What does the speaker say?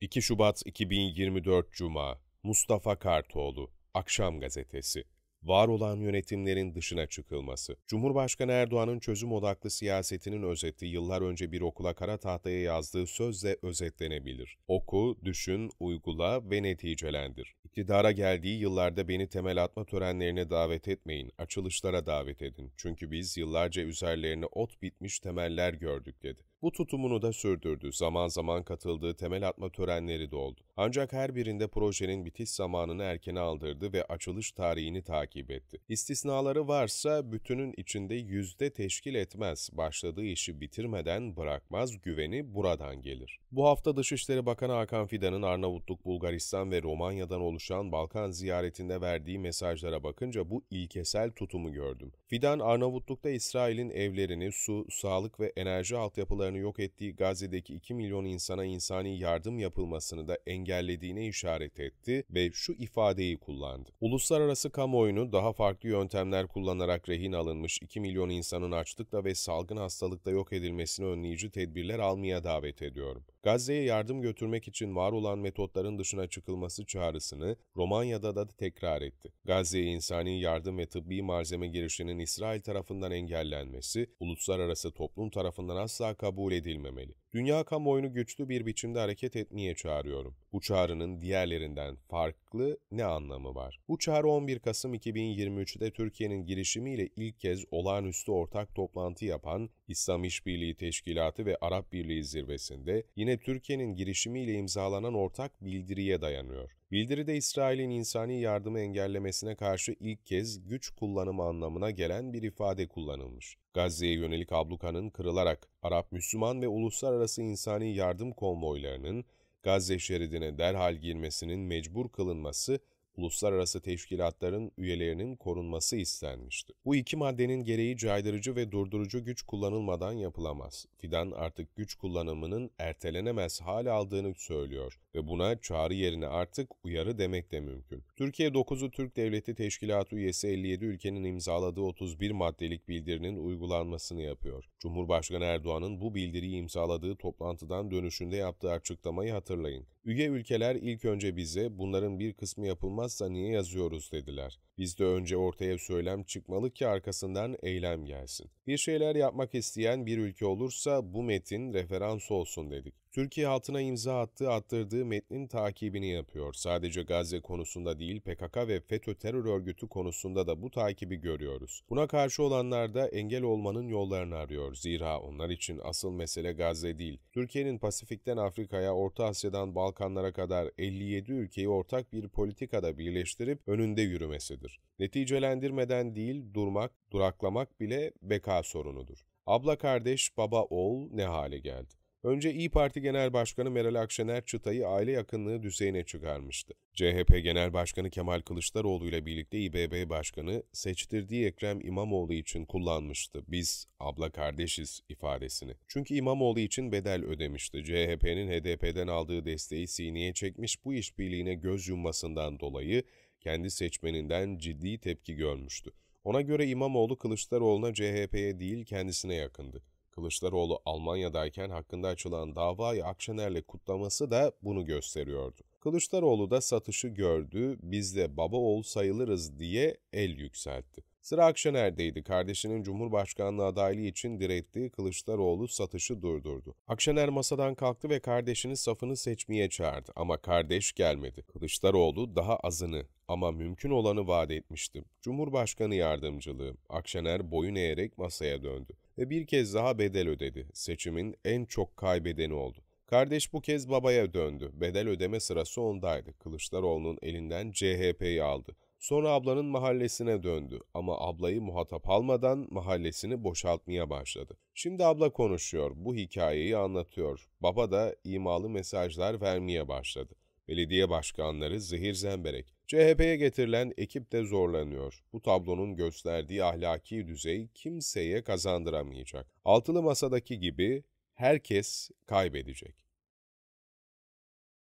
2 Şubat 2024 Cuma, Mustafa Kartoğlu, Akşam Gazetesi Var olan yönetimlerin dışına çıkılması. Cumhurbaşkanı Erdoğan'ın çözüm odaklı siyasetinin özeti yıllar önce bir okula kara tahtaya yazdığı sözle özetlenebilir. Oku, düşün, uygula ve neticelendir. İktidara geldiği yıllarda beni temel atma törenlerine davet etmeyin, açılışlara davet edin. Çünkü biz yıllarca üzerlerine ot bitmiş temeller gördük dedi. Bu tutumunu da sürdürdü. Zaman zaman katıldığı temel atma törenleri de oldu. Ancak her birinde projenin bitiş zamanını erkene aldırdı ve açılış tarihini takip etti. İstisnaları varsa bütünün içinde yüzde teşkil etmez. Başladığı işi bitirmeden bırakmaz güveni buradan gelir. Bu hafta Dışişleri Bakanı Hakan Fidan'ın Arnavutluk, Bulgaristan ve Romanya'dan oluşan Balkan ziyaretinde verdiği mesajlara bakınca bu ilkesel tutumu gördüm. Fidan Arnavutluk'ta İsrail'in evlerini, su, sağlık ve enerji altyapıları silahlarını yok ettiği Gazze'deki 2 milyon insana insani yardım yapılmasını da engellediğine işaret etti ve şu ifadeyi kullandı. Uluslararası kamuoyunu daha farklı yöntemler kullanarak rehin alınmış 2 milyon insanın açlıkla ve salgın hastalıkta yok edilmesini önleyici tedbirler almaya davet ediyorum. Gazze'ye yardım götürmek için var olan metotların dışına çıkılması çağrısını Romanya'da da tekrar etti. Gazze'ye insani yardım ve tıbbi malzeme girişinin İsrail tarafından engellenmesi, uluslararası toplum tarafından asla kabul kabul edilmemeli. Dünya kamuoyunu güçlü bir biçimde hareket etmeye çağırıyorum. Bu çağrının diğerlerinden farklı ne anlamı var? Bu çağrı 11 Kasım 2023'te Türkiye'nin girişimiyle ilk kez olağanüstü ortak toplantı yapan İslam İşbirliği Teşkilatı ve Arap Birliği zirvesinde yine Türkiye'nin girişimiyle imzalanan ortak bildiriye dayanıyor. Bildiride İsrail'in insani yardımı engellemesine karşı ilk kez güç kullanımı anlamına gelen bir ifade kullanılmış. Gazze'ye yönelik ablukanın kırılarak Arap, Müslüman ve uluslararası Uluslararası İnsani Yardım Konvoylarının Gazze şeridine derhal girmesinin mecbur kılınması uluslararası teşkilatların üyelerinin korunması istenmişti. Bu iki maddenin gereği caydırıcı ve durdurucu güç kullanılmadan yapılamaz. Fidan artık güç kullanımının ertelenemez hal aldığını söylüyor ve buna çağrı yerine artık uyarı demek de mümkün. Türkiye 9'u Türk Devleti Teşkilatı üyesi 57 ülkenin imzaladığı 31 maddelik bildirinin uygulanmasını yapıyor. Cumhurbaşkanı Erdoğan'ın bu bildiriyi imzaladığı toplantıdan dönüşünde yaptığı açıklamayı hatırlayın. Üye ülkeler ilk önce bize bunların bir kısmı yapılmaz olmazsa niye yazıyoruz dediler. Biz de önce ortaya söylem çıkmalı ki arkasından eylem gelsin. Bir şeyler yapmak isteyen bir ülke olursa bu metin referans olsun dedik. Türkiye altına imza attığı attırdığı metnin takibini yapıyor. Sadece Gazze konusunda değil PKK ve FETÖ terör örgütü konusunda da bu takibi görüyoruz. Buna karşı olanlar da engel olmanın yollarını arıyor. Zira onlar için asıl mesele Gazze değil. Türkiye'nin Pasifik'ten Afrika'ya, Orta Asya'dan Balkanlara kadar 57 ülkeyi ortak bir politikada birleştirip önünde yürümesidir. Neticelendirmeden değil durmak, duraklamak bile beka sorunudur. Abla kardeş, baba oğul ne hale geldi? Önce İyi Parti Genel Başkanı Meral Akşener çıtayı aile yakınlığı düzeyine çıkarmıştı. CHP Genel Başkanı Kemal Kılıçdaroğlu ile birlikte İBB Başkanı seçtirdiği Ekrem İmamoğlu için kullanmıştı. Biz abla kardeşiz ifadesini. Çünkü İmamoğlu için bedel ödemişti. CHP'nin HDP'den aldığı desteği sineye çekmiş bu işbirliğine göz yummasından dolayı kendi seçmeninden ciddi tepki görmüştü. Ona göre İmamoğlu Kılıçdaroğlu'na CHP'ye değil kendisine yakındı. Kılıçdaroğlu Almanya'dayken hakkında açılan davayı Akşener'le kutlaması da bunu gösteriyordu. Kılıçdaroğlu da satışı gördü, biz de baba oğul sayılırız diye el yükseltti. Sıra Akşener'deydi. Kardeşinin Cumhurbaşkanlığı adaylığı için direttiği Kılıçdaroğlu satışı durdurdu. Akşener masadan kalktı ve kardeşini safını seçmeye çağırdı ama kardeş gelmedi. Kılıçdaroğlu daha azını ama mümkün olanı vaat etmişti. Cumhurbaşkanı yardımcılığı. Akşener boyun eğerek masaya döndü ve bir kez daha bedel ödedi. Seçimin en çok kaybedeni oldu. Kardeş bu kez babaya döndü. Bedel ödeme sırası ondaydı. Kılıçdaroğlu'nun elinden CHP'yi aldı. Sonra ablanın mahallesine döndü ama ablayı muhatap almadan mahallesini boşaltmaya başladı. Şimdi abla konuşuyor, bu hikayeyi anlatıyor. Baba da imalı mesajlar vermeye başladı. Belediye başkanları zehir zemberek. CHP'ye getirilen ekip de zorlanıyor. Bu tablonun gösterdiği ahlaki düzey kimseye kazandıramayacak. Altılı masadaki gibi herkes kaybedecek.